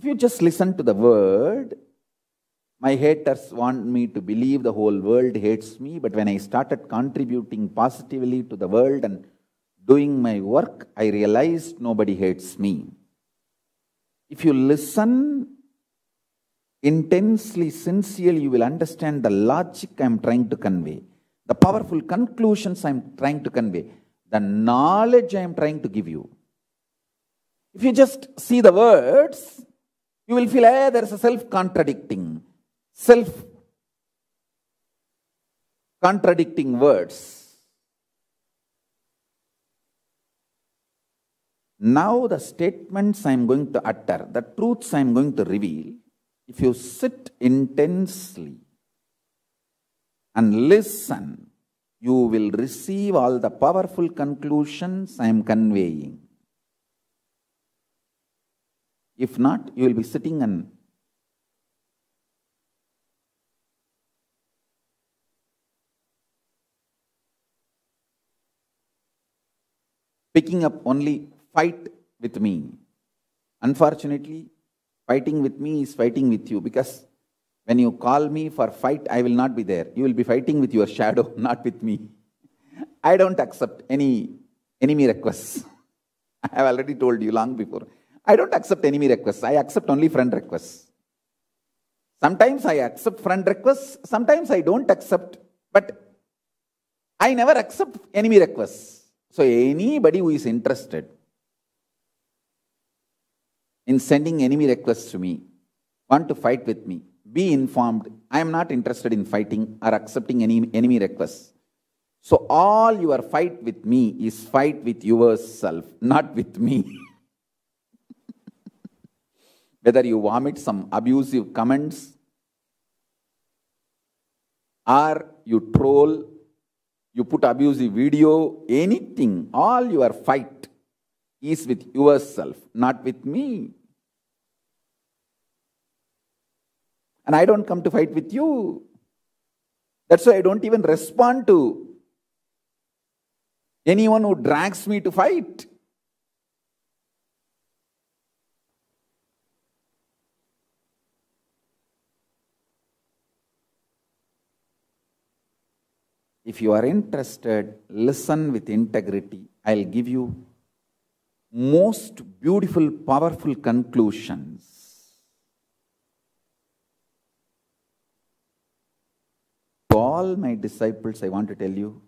If you just listen to the word, my haters want me to believe the whole world hates me, but when I started contributing positively to the world and doing my work, I realized nobody hates me. If you listen intensely, sincerely, you will understand the logic I am trying to convey, the powerful conclusions I am trying to convey, the knowledge I am trying to give you. If you just see the words, you will feel, hey, eh, there is a self contradicting, self contradicting words. Now, the statements I am going to utter, the truths I am going to reveal, if you sit intensely and listen, you will receive all the powerful conclusions I am conveying. If not, you will be sitting and picking up only fight with me. Unfortunately, fighting with me is fighting with you because when you call me for fight, I will not be there. You will be fighting with your shadow, not with me. I don't accept any enemy requests. I have already told you long before. I don't accept enemy requests. I accept only friend requests. Sometimes I accept friend requests. Sometimes I don't accept. But I never accept enemy requests. So anybody who is interested in sending enemy requests to me, want to fight with me, be informed. I am not interested in fighting or accepting any enemy requests. So all your fight with me is fight with yourself, not with me. whether you vomit some abusive comments or you troll, you put abusive video, anything, all your fight is with yourself, not with me. And I don't come to fight with you. That's why I don't even respond to anyone who drags me to fight. If you are interested, listen with integrity. I'll give you most beautiful, powerful conclusions. To all my disciples, I want to tell you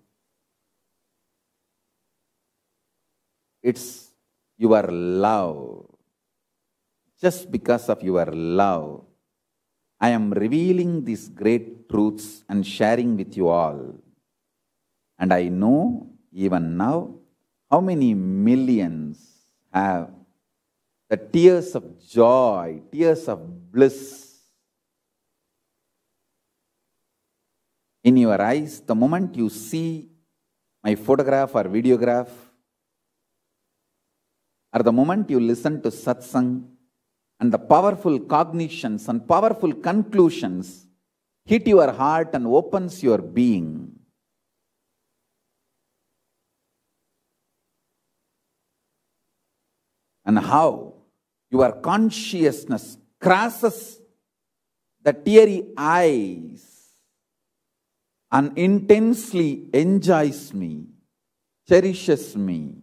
it's your love. Just because of your love, I am revealing these great truths and sharing with you all. And I know even now how many millions have the tears of joy, tears of bliss in your eyes the moment you see my photograph or videograph, or the moment you listen to satsang, and the powerful cognitions and powerful conclusions hit your heart and opens your being. and how your consciousness crosses the teary eyes and intensely enjoys me, cherishes me,